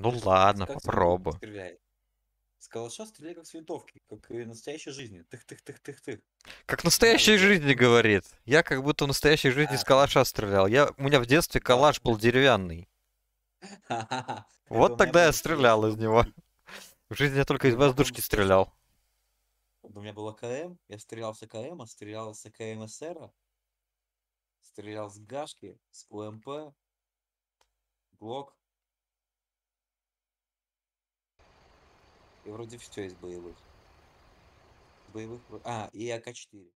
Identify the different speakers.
Speaker 1: Ну ладно, как попробуй.
Speaker 2: Стреляет. С калаша стреляй как с винтовки, как и в настоящей жизни. Тых-тых-тых-тых-тых.
Speaker 1: Как в настоящей да, жизни, говорит. Я как будто в настоящей жизни а. с калаша стрелял. Я, у меня в детстве калаш был деревянный. Вот тогда я стрелял из него. В жизни я только из воздушки стрелял.
Speaker 3: У меня было КМ, я стрелял с АКМ, стрелял с АКМ стрелял с Гашки, с УМП, Глок.
Speaker 4: И вроде все из боевых. Боевых... А, и АК-4.